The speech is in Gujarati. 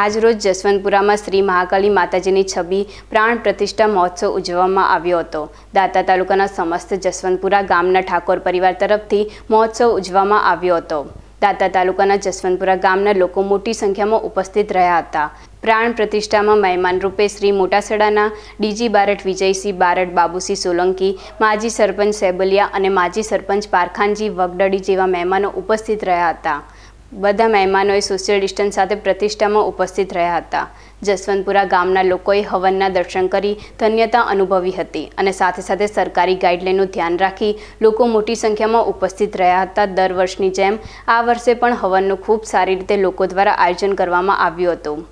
આજરોજ જસવંતપુરામાં શ્રી મહાકાલી માતાજીની છબી પ્રાણ પ્રતિષ્ઠા મહોત્સવ ઉજવવામાં આવ્યો હતો દાતા તાલુકાના સમસ્ત જસવંતપુરા ગામના ઠાકોર પરિવાર તરફથી મહોત્સવ ઉજવવામાં આવ્યો હતો દાતા તાલુકાના જસવંતપુરા ગામના લોકો મોટી સંખ્યામાં ઉપસ્થિત રહ્યા હતા પ્રાણ પ્રતિષ્ઠામાં મહેમાન રૂપે શ્રી મોટાસડાના ડીજી બારટ વિજયસિંહ બારટ બાબુસિંહ સોલંકી માજી સરપંચ સેબલિયા અને માજી સરપંચ પારખાનજી વગડડી જેવા મહેમાનો ઉપસ્થિત રહ્યા હતા બધા મહેમાનોએ સોશિયલ ડિસ્ટન્સ સાથે પ્રતિષ્ઠામાં ઉપસ્થિત રહ્યા હતા જસવંતપુરા ગામના લોકોએ હવનના દર્શન કરી ધન્યતા અનુભવી હતી અને સાથે સાથે સરકારી ગાઈડલાઈનનું ધ્યાન રાખી લોકો મોટી સંખ્યામાં ઉપસ્થિત રહ્યા હતા દર વર્ષની જેમ આ વર્ષે પણ હવનનું ખૂબ સારી રીતે લોકો દ્વારા આયોજન કરવામાં આવ્યું હતું